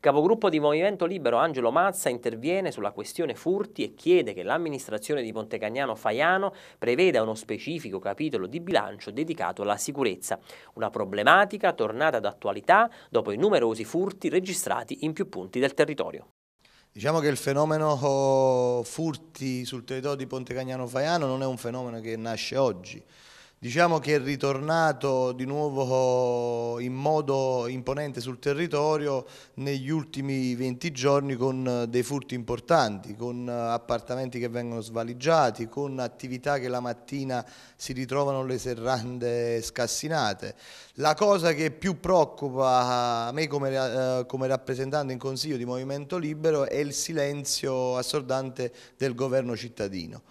capogruppo di Movimento Libero Angelo Mazza interviene sulla questione furti e chiede che l'amministrazione di Pontecagnano Faiano preveda uno specifico capitolo di bilancio dedicato alla sicurezza, una problematica tornata d'attualità dopo i numerosi furti registrati in più punti del territorio. Diciamo che il fenomeno oh, furti sul territorio di Pontecagnano Faiano non è un fenomeno che nasce oggi. Diciamo che è ritornato di nuovo oh, in modo imponente sul territorio negli ultimi 20 giorni con eh, dei furti importanti, con eh, appartamenti che vengono svaligiati, con attività che la mattina si ritrovano le serrande scassinate. La cosa che più preoccupa a me come, eh, come rappresentante in Consiglio di Movimento Libero è il silenzio assordante del governo cittadino.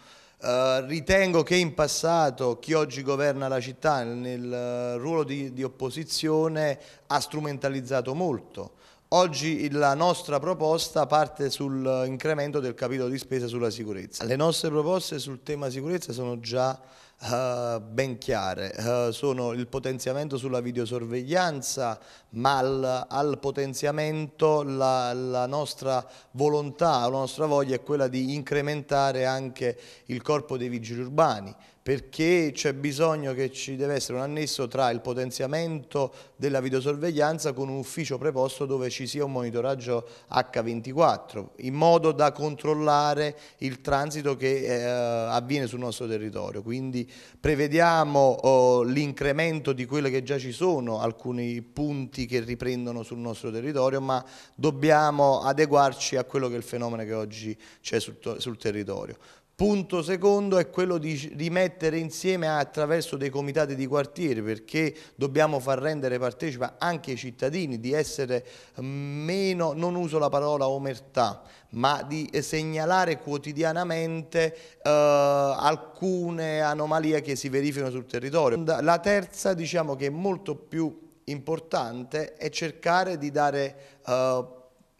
Eh, ritengo che in passato chi oggi governa la città nel eh, ruolo di, di opposizione ha strumentalizzato molto. Oggi la nostra proposta parte sull'incremento eh, del capitolo di spesa sulla sicurezza. Le nostre proposte sul tema sicurezza sono già uh, ben chiare, uh, sono il potenziamento sulla videosorveglianza, ma al, al potenziamento la, la, nostra volontà, la nostra voglia è quella di incrementare anche il corpo dei vigili urbani, perché c'è bisogno che ci deve essere un annesso tra il potenziamento della videosorveglianza con un ufficio preposto dove ci sia un monitoraggio H24 in modo da controllare il transito che eh, avviene sul nostro territorio quindi prevediamo oh, l'incremento di quelle che già ci sono alcuni punti che riprendono sul nostro territorio ma dobbiamo adeguarci a quello che è il fenomeno che oggi c'è sul, sul territorio Punto secondo è quello di rimettere insieme attraverso dei comitati di quartiere perché dobbiamo far rendere partecipa anche i cittadini di essere meno, non uso la parola omertà, ma di segnalare quotidianamente eh, alcune anomalie che si verificano sul territorio. La terza diciamo che è molto più importante è cercare di dare eh,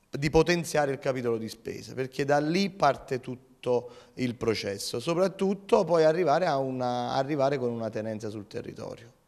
di potenziare il capitolo di spesa perché da lì parte tutto tutto il processo, soprattutto poi arrivare, una, arrivare con una tenenza sul territorio.